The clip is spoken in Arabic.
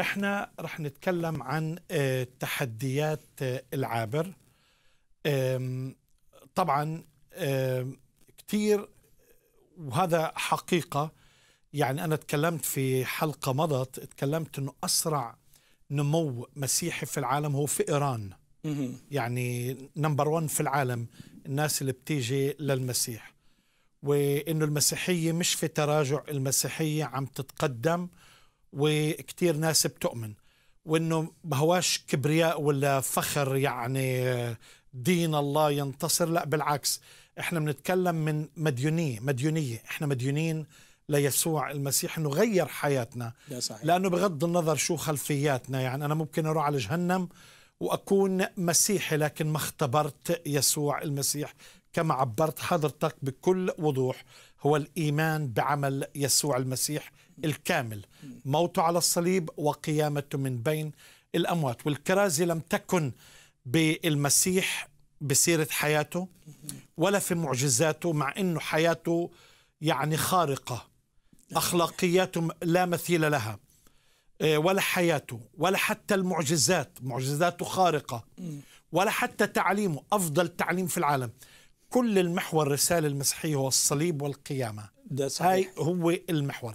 احنا رح نتكلم عن آه، تحديات آه، العابر طبعا كثير وهذا حقيقة يعني أنا تكلمت في حلقة مضت تكلمت أنه أسرع نمو مسيحي في العالم هو في إيران يعني نمبر ون في العالم الناس اللي بتيجي للمسيح وأنه المسيحية مش في تراجع المسيحية عم تتقدم وكثير ناس بتؤمن وانه بهواش كبرياء ولا فخر يعني دين الله ينتصر لا بالعكس احنا بنتكلم من مديونيه مديونيه احنا مديونين ليسوع المسيح انه غير حياتنا صحيح. لانه بغض النظر شو خلفياتنا يعني انا ممكن اروح على جهنم واكون مسيحي لكن ما اختبرت يسوع المسيح كما عبرت حضرتك بكل وضوح هو الايمان بعمل يسوع المسيح الكامل موته على الصليب وقيامته من بين الاموات والكرازي لم تكن بالمسيح بسيره حياته ولا في معجزاته مع انه حياته يعني خارقه اخلاقياته لا مثيل لها آه، ولا حياته ولا حتى المعجزات معجزاته خارقة ولا حتى تعليمه أفضل تعليم في العالم كل المحور الرسالة المسيحية هو الصليب والقيامة ده صحيح. هاي هو المحور